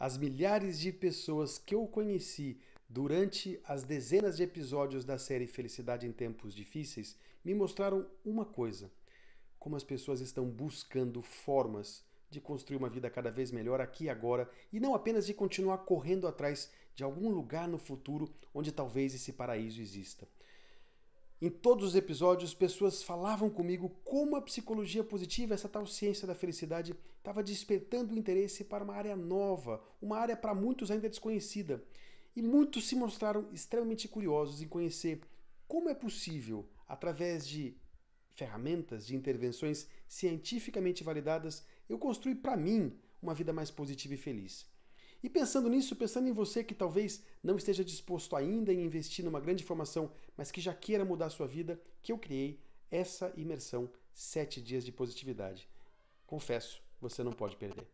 as milhares de pessoas que eu conheci durante as dezenas de episódios da série Felicidade em Tempos Difíceis me mostraram uma coisa: como as pessoas estão buscando formas de construir uma vida cada vez melhor aqui e agora e não apenas de continuar correndo atrás de algum lugar no futuro onde talvez esse paraíso exista. Em todos os episódios, pessoas falavam comigo como a psicologia positiva, essa tal ciência da felicidade, estava despertando o interesse para uma área nova, uma área para muitos ainda desconhecida. E muitos se mostraram extremamente curiosos em conhecer como é possível, através de ferramentas, de intervenções cientificamente validadas, eu construir para mim uma vida mais positiva e feliz. E pensando nisso, pensando em você que talvez não esteja disposto ainda em investir numa grande formação, mas que já queira mudar a sua vida, que eu criei essa imersão 7 dias de positividade. Confesso, você não pode perder.